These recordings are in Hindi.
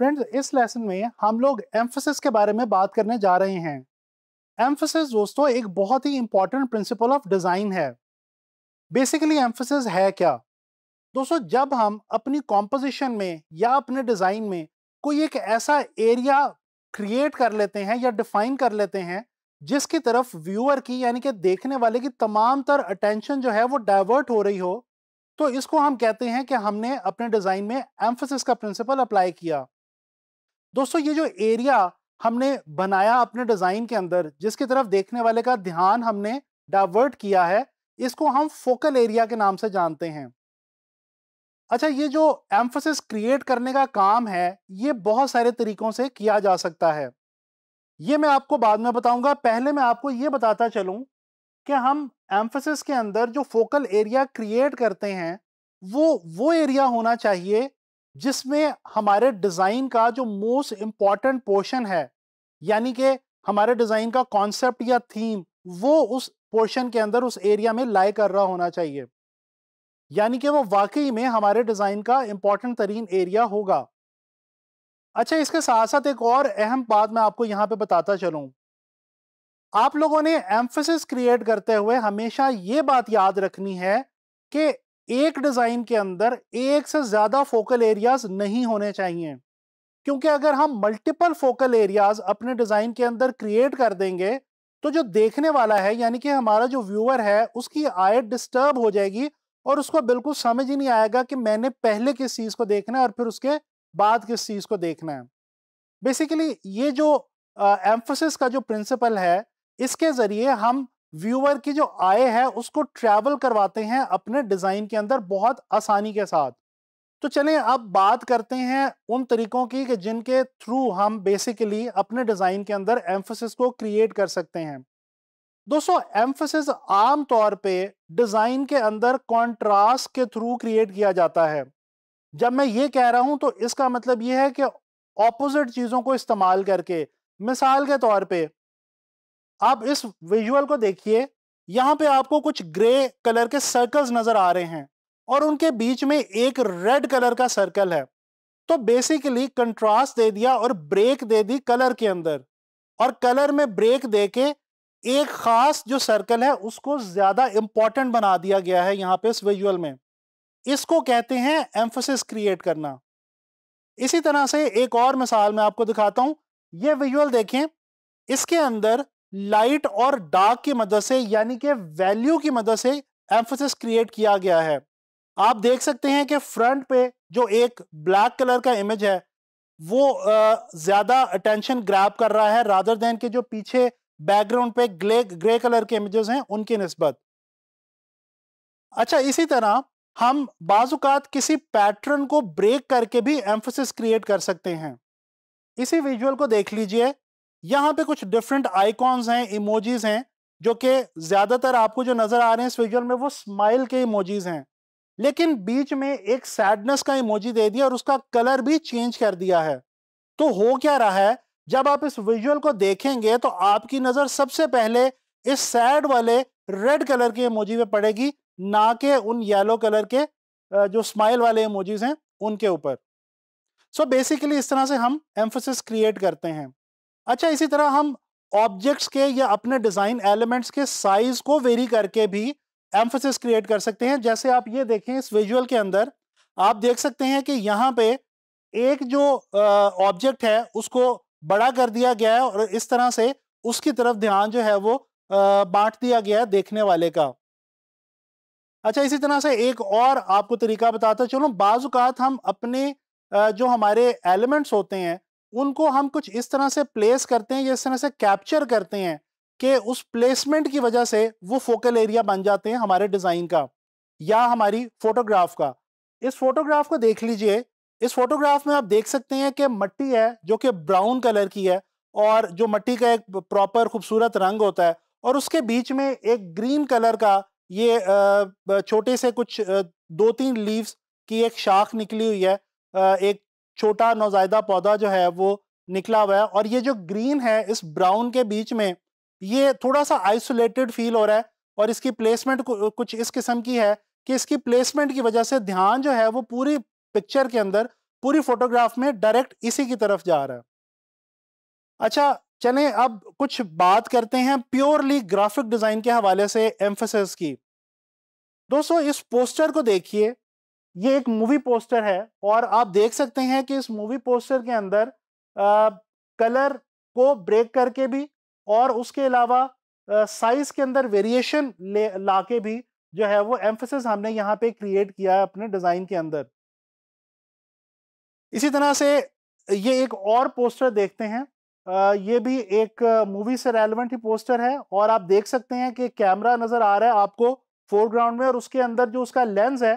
फ्रेंड्स इस लेसन में हम लोग एम्फोसिस के बारे में बात करने जा रहे हैं एम्फोसिस दोस्तों एक बहुत ही इंपॉर्टेंट प्रिंसिपल ऑफ डिज़ाइन है बेसिकली एम्फोसिस है क्या दोस्तों जब हम अपनी कॉम्पोजिशन में या अपने डिज़ाइन में कोई एक ऐसा एरिया क्रिएट कर लेते हैं या डिफाइन कर लेते हैं जिसकी तरफ व्यूअर की यानी कि देखने वाले की तमाम तर अटेंशन जो है वो डाइवर्ट हो रही हो तो इसको हम कहते हैं कि हमने अपने डिज़ाइन में एम्फोसिस का प्रिंसिपल अप्लाई किया दोस्तों ये जो एरिया हमने बनाया अपने डिज़ाइन के अंदर जिसकी तरफ देखने वाले का ध्यान हमने डाइवर्ट किया है इसको हम फोकल एरिया के नाम से जानते हैं अच्छा ये जो एम्फोसिस क्रिएट करने का काम है ये बहुत सारे तरीकों से किया जा सकता है ये मैं आपको बाद में बताऊंगा पहले मैं आपको ये बताता चलूं कि हम एम्फोसिस के अंदर जो फोकल एरिया क्रिएट करते हैं वो वो एरिया होना चाहिए जिसमें हमारे डिज़ाइन का जो मोस्ट इम्पॉर्टेंट पोर्शन है यानी कि हमारे डिज़ाइन का कॉन्सेप्ट या थीम वो उस पोर्शन के अंदर उस एरिया में लाई कर रहा होना चाहिए यानी कि वो वाकई में हमारे डिज़ाइन का इंपॉर्टेंट तरीन एरिया होगा अच्छा इसके साथ साथ एक और अहम बात मैं आपको यहां पे बताता चलूँ आप लोगों ने एम्फेसिस क्रिएट करते हुए हमेशा ये बात याद रखनी है कि एक डिज़ाइन के अंदर एक से ज़्यादा फोकल एरियाज नहीं होने चाहिए क्योंकि अगर हम मल्टीपल फोकल एरियाज अपने डिज़ाइन के अंदर क्रिएट कर देंगे तो जो देखने वाला है यानी कि हमारा जो व्यूअर है उसकी आय डिस्टर्ब हो जाएगी और उसको बिल्कुल समझ ही नहीं आएगा कि मैंने पहले किस चीज़ को देखना है और फिर उसके बाद किस चीज़ को देखना है बेसिकली ये जो एम्फोसिस का जो प्रिंसिपल है इसके ज़रिए हम व्यूअर की जो आय है उसको ट्रैवल करवाते हैं अपने डिज़ाइन के अंदर बहुत आसानी के साथ तो चलें अब बात करते हैं उन तरीकों की कि जिनके थ्रू हम बेसिकली अपने डिज़ाइन के अंदर एम्फोसिस को क्रिएट कर सकते हैं दोस्तों एम्फोसिस आम तौर पे डिज़ाइन के अंदर कॉन्ट्रास्ट के थ्रू क्रिएट किया जाता है जब मैं ये कह रहा हूँ तो इसका मतलब ये है कि ऑपोजिट चीज़ों को इस्तेमाल करके मिसाल के तौर पर आप इस विजुअल को देखिए यहाँ पे आपको कुछ ग्रे कलर के सर्कल्स नजर आ रहे हैं और उनके बीच में एक रेड कलर का सर्कल है तो बेसिकली कंट्रास्ट दे दिया और ब्रेक दे दी कलर के अंदर और कलर में ब्रेक दे के एक खास जो सर्कल है उसको ज्यादा इंपॉर्टेंट बना दिया गया है यहाँ पे इस विजुअल में इसको कहते हैं एम्फोसिस क्रिएट करना इसी तरह से एक और मिसाल मैं आपको दिखाता हूं ये विजुअल देखें इसके अंदर लाइट और डार्क की मदद से यानी कि वैल्यू की मदद से एम्फोसिस क्रिएट किया गया है आप देख सकते हैं कि फ्रंट पे जो एक ब्लैक कलर का इमेज है वो ज़्यादा अटेंशन ग्रैब कर रहा है रादर देन के जो पीछे बैकग्राउंड पे ग्ले ग्रे कलर के इमेजेस हैं उनकी नस्बत अच्छा इसी तरह हम बाजुकात किसी पैटर्न को ब्रेक करके भी एम्फोसिस क्रिएट कर सकते हैं इसी विजुअल को देख लीजिए यहाँ पे कुछ डिफरेंट आइकॉन्स हैं इमोजीज हैं जो कि ज्यादातर आपको जो नजर आ रहे हैं इस विजुअल में वो स्माइल के इमोजीज हैं लेकिन बीच में एक सैडनेस का इमोजी दे दिया और उसका कलर भी चेंज कर दिया है तो हो क्या रहा है जब आप इस विजुअल को देखेंगे तो आपकी नजर सबसे पहले इस सैड वाले रेड कलर के इमोजी पे पड़ेगी ना के उन येलो कलर के जो स्माइल वाले इमोजीज हैं उनके ऊपर सो बेसिकली इस तरह से हम एम्फोसिस क्रिएट करते हैं अच्छा इसी तरह हम ऑब्जेक्ट्स के या अपने डिज़ाइन एलिमेंट्स के साइज को वेरी करके भी एम्फोसिस क्रिएट कर सकते हैं जैसे आप ये देखें इस विजुअल के अंदर आप देख सकते हैं कि यहाँ पे एक जो ऑब्जेक्ट है उसको बड़ा कर दिया गया है और इस तरह से उसकी तरफ ध्यान जो है वो बांट दिया गया है देखने वाले का अच्छा इसी तरह से एक और आपको तरीका बताता चलो बाजुकात हम अपने जो हमारे एलिमेंट्स होते हैं उनको हम कुछ इस तरह से प्लेस करते हैं या इस तरह से कैप्चर करते हैं कि उस प्लेसमेंट की वजह से वो फोकल एरिया बन जाते हैं हमारे डिज़ाइन का या हमारी फोटोग्राफ का इस फोटोग्राफ को देख लीजिए इस फोटोग्राफ में आप देख सकते हैं कि मट्टी है जो कि ब्राउन कलर की है और जो मट्टी का एक प्रॉपर खूबसूरत रंग होता है और उसके बीच में एक ग्रीन कलर का ये छोटे से कुछ दो तीन लीव्स की एक शाख निकली हुई है एक छोटा नौजायदा पौधा जो है वो निकला हुआ है और ये जो ग्रीन है इस ब्राउन के बीच में ये थोड़ा सा आइसोलेटेड फील हो रहा है और इसकी प्लेसमेंट कुछ इस किस्म की है कि इसकी प्लेसमेंट की वजह से ध्यान जो है वो पूरी पिक्चर के अंदर पूरी फोटोग्राफ में डायरेक्ट इसी की तरफ जा रहा है अच्छा चलें अब कुछ बात करते हैं प्योरली ग्राफिक डिज़ाइन के हवाले से एम्फोसिस की दोस्तों इस पोस्टर को देखिए ये एक मूवी पोस्टर है और आप देख सकते हैं कि इस मूवी पोस्टर के अंदर आ, कलर को ब्रेक करके भी और उसके अलावा साइज के अंदर वेरिएशन ले ला के भी जो है वो एम्फोसिस हमने यहाँ पे क्रिएट किया है अपने डिज़ाइन के अंदर इसी तरह से ये एक और पोस्टर देखते हैं आ, ये भी एक मूवी से रेलिवेंट ही पोस्टर है और आप देख सकते हैं कि कैमरा नज़र आ रहा है आपको फोरग्राउंड में और उसके अंदर जो उसका लेंस है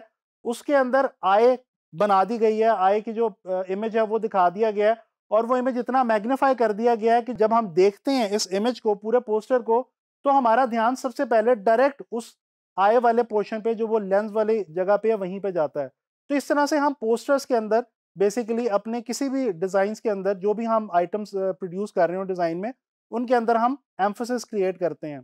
उसके अंदर आय बना दी गई है आय की जो इमेज है वो दिखा दिया गया है और वो इमेज इतना मैग्नीफाई कर दिया गया है कि जब हम देखते हैं इस इमेज को पूरे पोस्टर को तो हमारा ध्यान सबसे पहले डायरेक्ट उस आय वाले पोर्शन पे जो वो लेंस वाली जगह पे है वहीं पे जाता है तो इस तरह से हम पोस्टर्स के अंदर बेसिकली अपने किसी भी डिज़ाइंस के अंदर जो भी हम आइटम्स प्रोड्यूस कर रहे हो डिज़ाइन में उनके अंदर हम एम्फोसिस क्रिएट करते हैं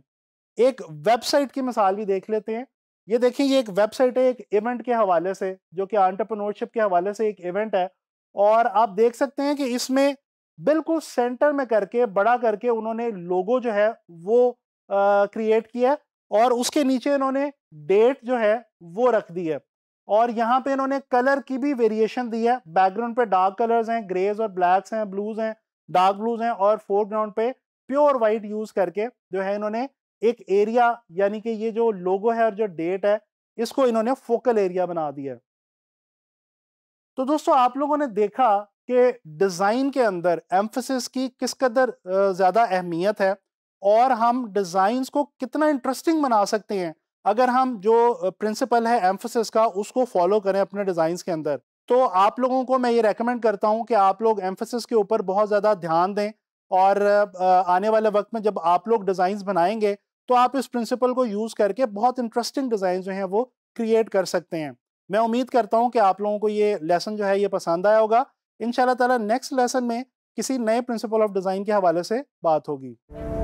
एक वेबसाइट की मिसाल भी देख लेते हैं ये देखिए ये एक वेबसाइट है एक इवेंट के हवाले से जो कि आंट्रप्रनोरशिप के हवाले से एक इवेंट है और आप देख सकते हैं कि इसमें बिल्कुल सेंटर में करके बड़ा करके उन्होंने लोगो जो है वो क्रिएट किया और उसके नीचे इन्होंने डेट जो है वो रख दी है और यहाँ पे इन्होंने कलर की भी वेरिएशन दी है बैकग्राउंड पे डार्क कलर्स हैं ग्रेज और ब्लैक्स हैं ब्लूज हैं डार्क ब्लूज हैं और फोरग्राउंड पे प्योर वाइट यूज करके जो है इन्होंने एक एरिया यानी कि ये जो लोगो है और जो डेट है इसको इन्होंने फोकल एरिया बना दिया तो दोस्तों आप लोगों ने देखा कि डिज़ाइन के अंदर एम्फोसिस की किस कदर ज़्यादा अहमियत है और हम डिजाइन को कितना इंटरेस्टिंग बना सकते हैं अगर हम जो प्रिंसिपल है एम्फोसिस का उसको फॉलो करें अपने डिजाइन के अंदर तो आप लोगों को मैं ये रेकमेंड करता हूं कि आप लोग एम्फोसिस के ऊपर बहुत ज़्यादा ध्यान दें और आने वाले वक्त में जब आप लोग डिजाइन बनाएंगे तो आप इस प्रिंसिपल को यूज़ करके बहुत इंटरेस्टिंग डिज़ाइन जो है वो क्रिएट कर सकते हैं मैं उम्मीद करता हूँ कि आप लोगों को ये लेसन जो है ये पसंद आया होगा इन ताला नेक्स्ट लेसन में किसी नए प्रिंसिपल ऑफ डिज़ाइन के हवाले से बात होगी